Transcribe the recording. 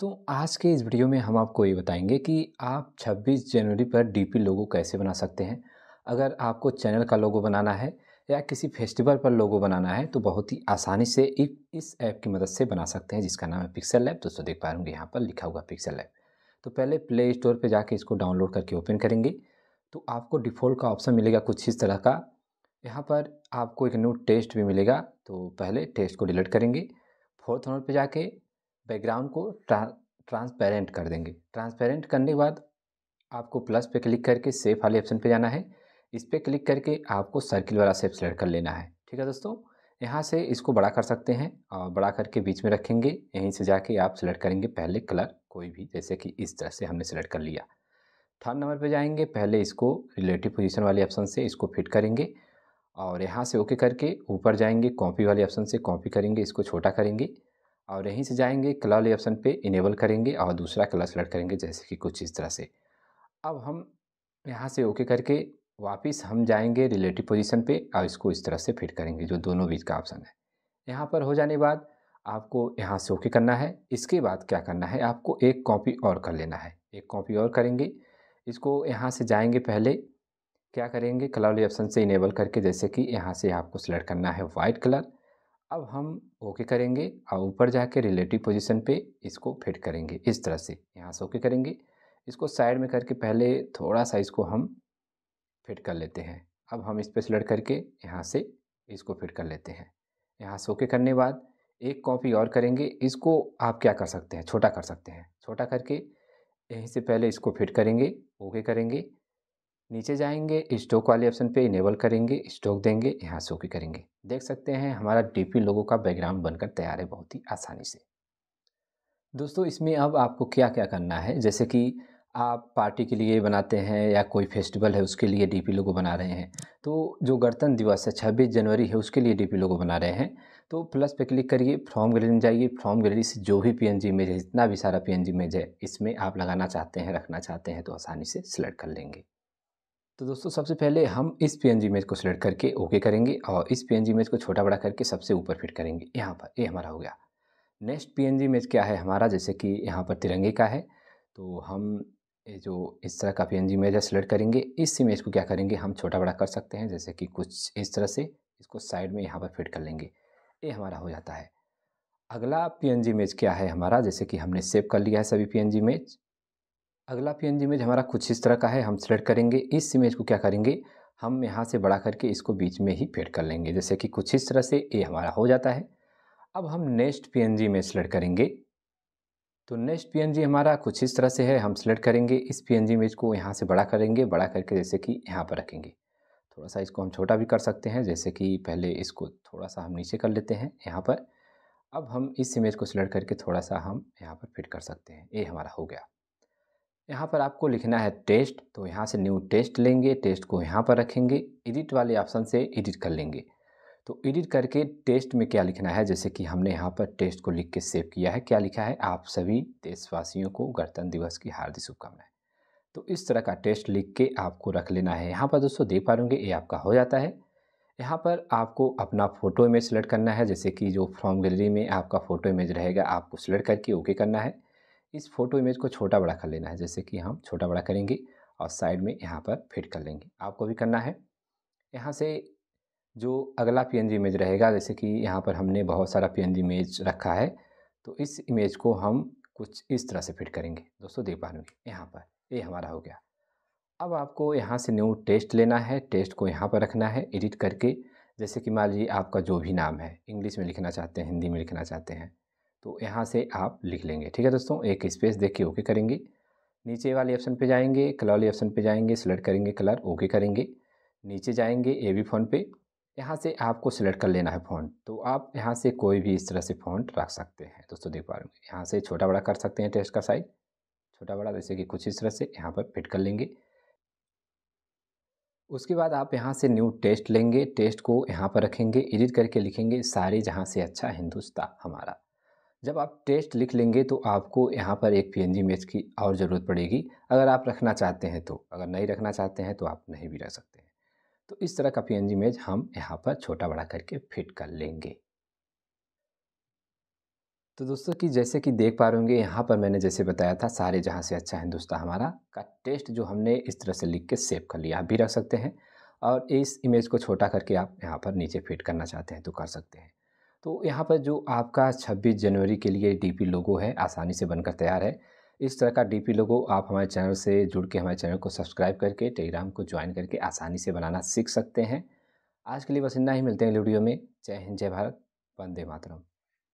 दोस्तों आज के इस वीडियो में हम आपको ये बताएंगे कि आप 26 जनवरी पर डीपी लोगो कैसे बना सकते हैं अगर आपको चैनल का लोगो बनाना है या किसी फेस्टिवल पर लोगो बनाना है तो बहुत ही आसानी से इस ऐप की मदद से बना सकते हैं जिसका नाम है पिक्सल लैब दोस्तों देख पा रहे होंगे यहाँ पर लिखा हुआ पिक्सल लैब तो पहले प्ले स्टोर पर जाके इसको डाउनलोड करके ओपन करेंगे तो आपको डिफ़ॉल्ट का ऑप्शन मिलेगा कुछ इस तरह का यहाँ पर आपको एक न्यू टेस्ट भी मिलेगा तो पहले टेस्ट को डिलीट करेंगे फोर्थ ऑनर पर जाके बैकग्राउंड को ट्रा ट्रांसपेरेंट कर देंगे ट्रांसपेरेंट करने के बाद आपको प्लस पे क्लिक करके सेफ वाले ऑप्शन पे जाना है इस पर क्लिक करके आपको सर्किल वाला सेफ सेलेक्ट कर लेना है ठीक है दोस्तों यहाँ से इसको बड़ा कर सकते हैं और बड़ा करके बीच में रखेंगे यहीं से जाके आप सेलेक्ट करेंगे पहले कलर कोई भी जैसे कि इस तरह से हमने सेलेक्ट कर लिया थर्ड नंबर पे जाएंगे पहले इसको रिलेटिव पोजीशन वाले ऑप्शन से इसको फिट करेंगे और यहाँ से ओके करके ऊपर जाएंगे कॉपी वाले ऑप्शन से कॉपी करेंगे इसको छोटा करेंगे और यहीं से जाएंगे कलर ऑप्शन पे इनेबल करेंगे और दूसरा कलर सेलेक्ट करेंगे जैसे कि कुछ इस तरह से अब हम यहाँ से ओके करके वापस हम जाएंगे रिलेटिव पोजीशन पे और इसको इस तरह से फिट करेंगे जो दोनों बीच का ऑप्शन है यहाँ पर हो जाने बाद आपको यहाँ से ओके करना है इसके बाद क्या करना है आपको एक कॉपी और कर लेना है एक कॉपी और करेंगे इसको यहाँ से जाएंगे पहले क्या करेंगे कलर ऑप्शन से इनेबल करके जैसे कि यहाँ से आपको सेलेक्ट करना है वाइट कलर अब हम ओके करेंगे और ऊपर जाके रिलेटिव पोजीशन पे इसको फिट करेंगे इस तरह से यहाँ से ओके करेंगे इसको साइड में करके पहले थोड़ा सा इसको हम फिट कर लेते हैं अब हम इस पर सिलेक्ट करके यहाँ से इसको फिट कर लेते हैं यहाँ से ओके करने बाद एक कॉपी और करेंगे इसको आप क्या कर सकते हैं छोटा कर सकते हैं छोटा करके यहीं से पहले इसको फिट करेंगे ओके करेंगे नीचे जाएंगे स्टोक वाले ऑप्शन पे इनेबल करेंगे स्टोक देंगे यहाँ से ओके करेंगे देख सकते हैं हमारा डीपी लोगों का बैकग्राउंड बनकर तैयार है बहुत ही आसानी से दोस्तों इसमें अब आपको क्या क्या करना है जैसे कि आप पार्टी के लिए बनाते हैं या कोई फेस्टिवल है उसके लिए डीपी लोगो बना रहे हैं तो जो गणतंत्र दिवस है छब्बीस जनवरी है उसके लिए डीपी लोगो बना रहे हैं तो प्लस पे क्लिक करिए फ्रॉम गैलरी में जाइए फ्रॉम गैलरी से जो भी पीएनजी इमेज है जितना भी सारा पीएनजी इमेज है इसमें आप लगाना चाहते हैं रखना चाहते हैं तो आसानी से सिलेक्ट कर लेंगे तो दोस्तों सबसे पहले हम इस पी एन जी इमेज को सिलेक्ट करके ओके करेंगे और इस पी एन जी इमेज को छोटा बड़ा करके सबसे ऊपर फिट करेंगे यहाँ पर ये यह हमारा हो गया next P N G image क्या है हमारा जैसे कि यहाँ पर तिरंगे का है तो हम ये जो इस तरह का पी एन जी इमेज है सिलेक्ट करेंगे इस इमेज को क्या करेंगे हम छोटा बड़ा कर सकते हैं जैसे कि कुछ इस तरह से इसको साइड में यहाँ पर फिट कर लेंगे ये हमारा हो जाता है अगला पी एन जी इमेज क्या है हमारा जैसे कि हमने सेव कर लिया है सभी पी एन जी इमेज अगला जी इमेज हमारा कुछ इस तरह का है हम सेलेक्ट करेंगे इस इमेज को क्या करेंगे हम यहाँ से बड़ा करके इसको बीच में ही फेड कर लेंगे जैसे कि कुछ इस तरह से ये हमारा हो जाता है अब हम नेक्स्ट पी जी में सेलेक्ट करेंगे तो नेक्स्ट जी हमारा कुछ इस तरह से है हम सेलेक्ट करेंगे इस जी इमेज को यहाँ से बड़ा करेंगे बड़ा करके जैसे कि यहाँ पर रखेंगे थोड़ा सा इसको हम छोटा भी कर सकते हैं जैसे कि पहले इसको थोड़ा सा हम नीचे कर लेते हैं यहाँ पर अब हम इस इमेज को सिलेक्ट करके थोड़ा सा हम यहाँ पर फिट कर सकते हैं ये हमारा हो गया यहाँ पर आपको लिखना है टेस्ट तो यहाँ से न्यू टेस्ट लेंगे टेस्ट को यहाँ पर रखेंगे एडिट वाले ऑप्शन से एडिट कर लेंगे तो एडिट करके टेस्ट में क्या लिखना है जैसे कि हमने यहाँ पर टेस्ट को लिख के सेव किया है क्या लिखा है आप सभी देशवासियों को गणतंत्र दिवस की हार्दिक शुभकामनाएं तो इस तरह का टेस्ट लिख के आपको रख लेना है यहाँ पर दोस्तों देख पा रहे ये आपका हो जाता है यहाँ पर आपको अपना फ़ोटो इमेज सेलेक्ट करना है जैसे कि जो फ्रॉम गैलरी में आपका फ़ोटो इमेज रहेगा आपको सेलेक्ट करके ओके करना है इस फोटो इमेज को छोटा बड़ा कर लेना है जैसे कि हम छोटा बड़ा करेंगे और साइड में यहाँ पर फिट कर लेंगे आपको भी करना है यहाँ से जो अगला पी इमेज रहेगा जैसे कि यहाँ पर हमने बहुत सारा पी इमेज रखा है तो इस इमेज को हम कुछ इस तरह से फिट करेंगे दोस्तों देख पा रहे यहाँ पर ये हमारा हो गया अब आपको यहाँ से न्यू टेस्ट लेना है टेस्ट को यहाँ पर रखना है एडिट करके जैसे कि मान लीजिए आपका जो भी नाम है इंग्लिश में लिखना चाहते हैं हिंदी में लिखना चाहते हैं तो यहाँ से आप लिख लेंगे ठीक है दोस्तों एक स्पेस देख के ओके करेंगे नीचे वाले ऑप्शन पे जाएंगे कलर वाले ऑप्शन पे जाएंगे सेलेक्ट करेंगे कलर ओके करेंगे नीचे जाएंगे ए बी फोन पे यहाँ से आपको सेलेक्ट कर लेना है फोन तो आप यहाँ से कोई भी इस तरह से फ़ोन रख सकते हैं दोस्तों देख पा रहे हैं यहाँ से छोटा बड़ा कर सकते हैं टेस्ट का साइज छोटा बड़ा जैसे तो कि कुछ इस तरह से यहाँ पर फिट कर लेंगे उसके बाद आप यहाँ से न्यू टेस्ट लेंगे टेस्ट को यहाँ पर रखेंगे एडिट करके लिखेंगे सारे जहाँ से अच्छा हिंदुस्तान हमारा जब आप टेस्ट लिख लेंगे तो आपको यहाँ पर एक पी एन इमेज की और ज़रूरत पड़ेगी अगर आप रखना चाहते हैं तो अगर नहीं रखना चाहते हैं तो आप नहीं भी रख सकते हैं तो इस तरह का पी एन इमेज हम यहाँ पर छोटा बड़ा करके फिट कर लेंगे तो दोस्तों कि जैसे कि देख पा रहे होंगे यहाँ पर मैंने जैसे बताया था सारे जहाँ से अच्छा हिंदुस्तान हमारा का टेस्ट जो हमने इस तरह से लिख के सेव कर लिया आप भी रख सकते हैं और इस इमेज को छोटा करके आप यहाँ पर नीचे फिट करना चाहते हैं तो कर सकते हैं तो यहाँ पर जो आपका 26 जनवरी के लिए डीपी लोगो है आसानी से बनकर तैयार है इस तरह का डीपी लोगो आप हमारे चैनल से जुड़ के हमारे चैनल को सब्सक्राइब करके टेलीग्राम को ज्वाइन करके आसानी से बनाना सीख सकते हैं आज के लिए बस इतना ही मिलते हैं वीडियो में जय हिंद जय भारत वंदे मातरम